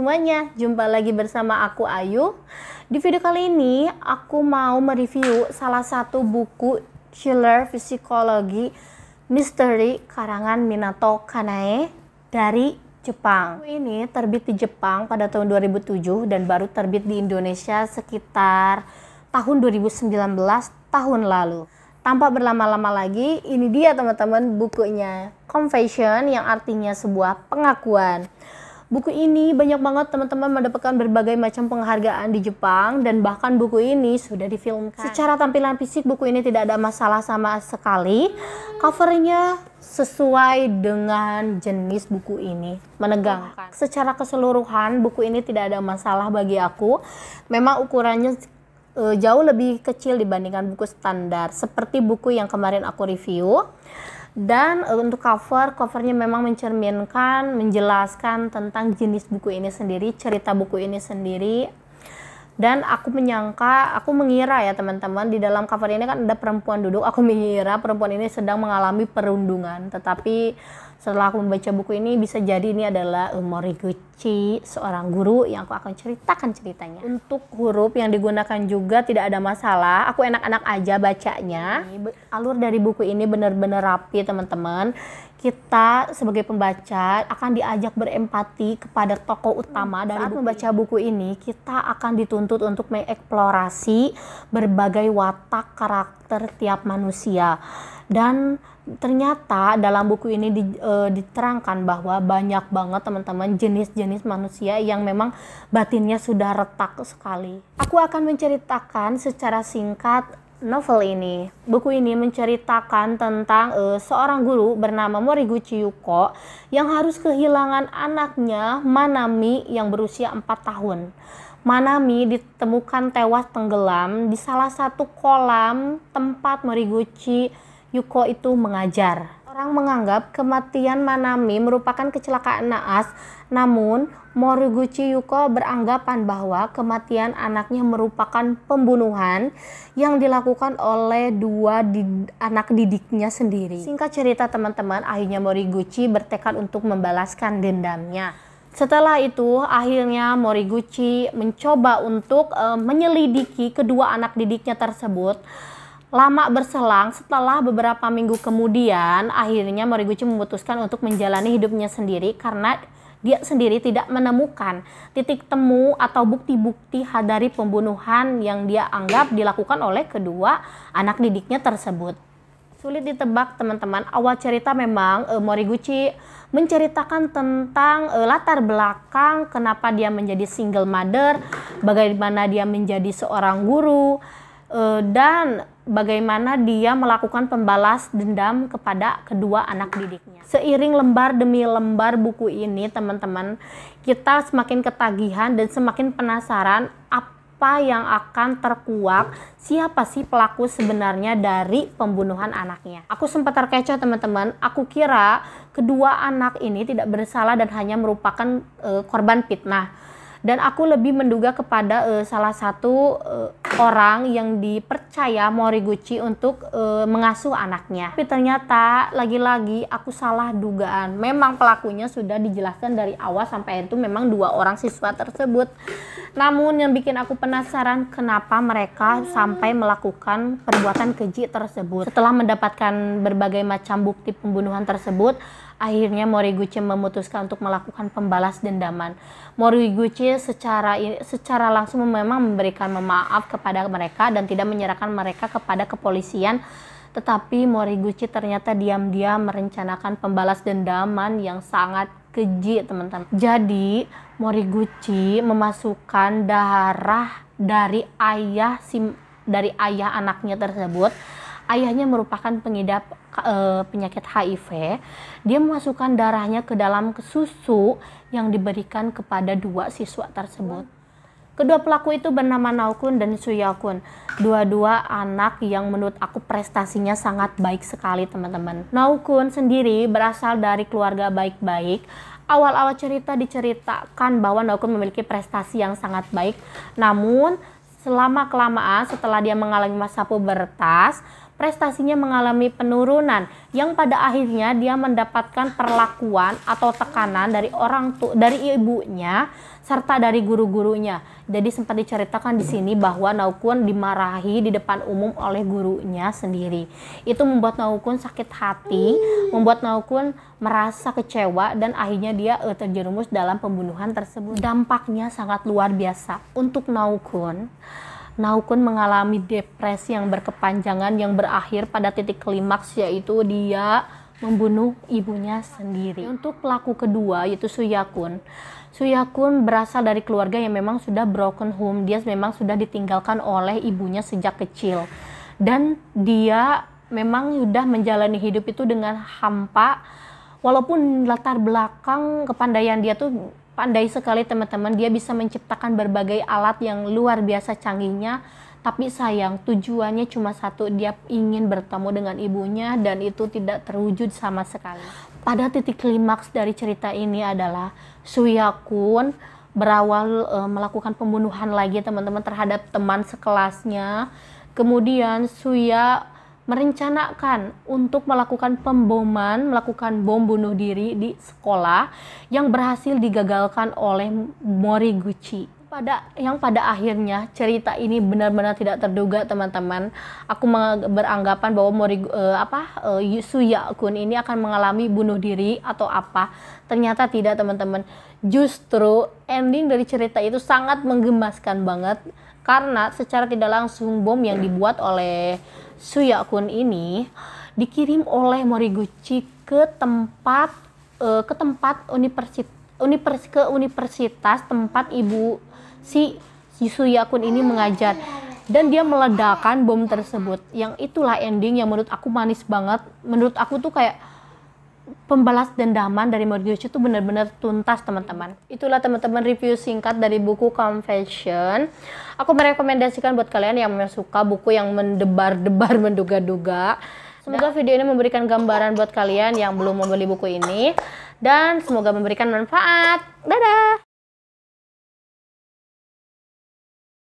semuanya, jumpa lagi bersama aku Ayu. Di video kali ini aku mau mereview salah satu buku thriller Psikologi Misteri karangan Minato Kanae dari Jepang. Buku ini terbit di Jepang pada tahun 2007 dan baru terbit di Indonesia sekitar tahun 2019 tahun lalu. Tanpa berlama-lama lagi, ini dia teman-teman bukunya. Confession yang artinya sebuah pengakuan buku ini banyak banget teman-teman mendapatkan berbagai macam penghargaan di Jepang dan bahkan buku ini sudah difilmkan. Secara tampilan fisik buku ini tidak ada masalah sama sekali. Covernya sesuai dengan jenis buku ini, menegangkan. Secara keseluruhan buku ini tidak ada masalah bagi aku. Memang ukurannya eh, jauh lebih kecil dibandingkan buku standar seperti buku yang kemarin aku review dan e, untuk cover covernya memang mencerminkan menjelaskan tentang jenis buku ini sendiri cerita buku ini sendiri dan aku menyangka aku mengira ya teman-teman di dalam cover ini kan ada perempuan duduk aku mengira perempuan ini sedang mengalami perundungan tetapi setelah aku membaca buku ini bisa jadi ini adalah Moriguchi seorang guru yang aku akan ceritakan ceritanya untuk huruf yang digunakan juga tidak ada masalah aku enak-enak aja bacanya alur dari buku ini benar-benar rapi teman-teman kita sebagai pembaca akan diajak berempati kepada tokoh hmm, utama hmm, dari saat buku. membaca buku ini kita akan dituntut untuk mengeksplorasi berbagai watak karakter tiap manusia dan ternyata dalam buku ini di, e, diterangkan bahwa banyak banget teman-teman jenis-jenis manusia yang memang batinnya sudah retak sekali. Aku akan menceritakan secara singkat novel ini. Buku ini menceritakan tentang uh, seorang guru bernama Moriguchi Yuko yang harus kehilangan anaknya Manami yang berusia 4 tahun. Manami ditemukan tewas tenggelam di salah satu kolam tempat Moriguchi Yuko itu mengajar. Orang menganggap kematian Manami merupakan kecelakaan naas, namun Moriguchi Yuko beranggapan bahwa kematian anaknya merupakan pembunuhan yang dilakukan oleh dua did anak didiknya sendiri. Singkat cerita teman-teman, akhirnya Moriguchi bertekad untuk membalaskan dendamnya. Setelah itu, akhirnya Moriguchi mencoba untuk e, menyelidiki kedua anak didiknya tersebut Lama berselang, setelah beberapa minggu kemudian, akhirnya Moriguchi memutuskan untuk menjalani hidupnya sendiri karena dia sendiri tidak menemukan titik temu atau bukti-bukti dari pembunuhan yang dia anggap dilakukan oleh kedua anak didiknya tersebut. Sulit ditebak teman-teman, awal cerita memang e, Moriguchi menceritakan tentang e, latar belakang kenapa dia menjadi single mother, bagaimana dia menjadi seorang guru, Eh, dan bagaimana dia melakukan pembalas dendam kepada kedua anak didiknya. Seiring lembar demi lembar buku ini, teman-teman, kita semakin ketagihan dan semakin penasaran apa yang akan terkuak siapa sih pelaku sebenarnya dari pembunuhan anaknya. Aku sempat terkecoh, teman-teman. Aku kira kedua anak ini tidak bersalah dan hanya merupakan uh, korban fitnah. Dan aku lebih menduga kepada uh, salah satu uh, orang yang dipercaya Moriguchi untuk e, mengasuh anaknya. Tapi ternyata lagi-lagi aku salah dugaan. Memang pelakunya sudah dijelaskan dari awal sampai itu memang dua orang siswa tersebut. Namun yang bikin aku penasaran kenapa mereka sampai melakukan perbuatan keji tersebut. Setelah mendapatkan berbagai macam bukti pembunuhan tersebut, akhirnya Moriguchi memutuskan untuk melakukan pembalas dendaman. Moriguchi secara secara langsung memang memberikan memaaf kepada mereka dan tidak menyerahkan mereka kepada kepolisian tetapi Moriguchi ternyata diam-diam merencanakan pembalas dendaman yang sangat keji teman-teman. Jadi Moriguchi memasukkan darah dari ayah sim dari ayah anaknya tersebut. Ayahnya merupakan pengidap e, penyakit HIV. Dia memasukkan darahnya ke dalam susu yang diberikan kepada dua siswa tersebut. Kedua pelaku itu bernama Naukun dan Suyakun. Dua-dua anak yang menurut aku prestasinya sangat baik sekali teman-teman. Naukun sendiri berasal dari keluarga baik-baik. Awal-awal cerita diceritakan bahwa Naukun memiliki prestasi yang sangat baik. Namun selama kelamaan setelah dia mengalami masa pubertas, prestasinya mengalami penurunan yang pada akhirnya dia mendapatkan perlakuan atau tekanan dari orang tu dari ibunya serta dari guru-gurunya. Jadi sempat diceritakan di sini bahwa Naukun dimarahi di depan umum oleh gurunya sendiri. Itu membuat Naukun sakit hati, membuat Naukun merasa kecewa dan akhirnya dia eh, terjerumus dalam pembunuhan tersebut. Dampaknya sangat luar biasa untuk Naukun Naukun mengalami depresi yang berkepanjangan yang berakhir pada titik klimaks yaitu dia membunuh ibunya sendiri. Untuk pelaku kedua yaitu Suyakun. Suyakun berasal dari keluarga yang memang sudah broken home. Dia memang sudah ditinggalkan oleh ibunya sejak kecil. Dan dia memang sudah menjalani hidup itu dengan hampa walaupun latar belakang kepandaian dia tuh pandai sekali teman-teman dia bisa menciptakan berbagai alat yang luar biasa canggihnya tapi sayang tujuannya cuma satu dia ingin bertemu dengan ibunya dan itu tidak terwujud sama sekali pada titik klimaks dari cerita ini adalah Suyakun berawal e, melakukan pembunuhan lagi teman-teman terhadap teman sekelasnya kemudian Suya merencanakan untuk melakukan pemboman, melakukan bom bunuh diri di sekolah yang berhasil digagalkan oleh Moriguchi pada yang pada akhirnya cerita ini benar-benar tidak terduga teman-teman. Aku beranggapan bahwa Mori uh, eh, apa eh, uh, Suya Kun ini akan mengalami bunuh diri atau apa. Ternyata tidak teman-teman. Justru ending dari cerita itu sangat menggemaskan banget karena secara tidak langsung bom yang dibuat oleh Suyakun ini dikirim oleh Moriguchi ke tempat uh, ke tempat universitas univers ke universitas tempat ibu si Suyakun ini mengajar dan dia meledakan bom tersebut yang itulah ending yang menurut aku manis banget menurut aku tuh kayak pembalas dendaman dari Moriguchi itu benar-benar tuntas teman-teman. Itulah teman-teman review singkat dari buku Confession. Aku merekomendasikan buat kalian yang memang suka buku yang mendebar-debar, menduga-duga. Semoga video ini memberikan gambaran buat kalian yang belum membeli buku ini dan semoga memberikan manfaat. Dadah.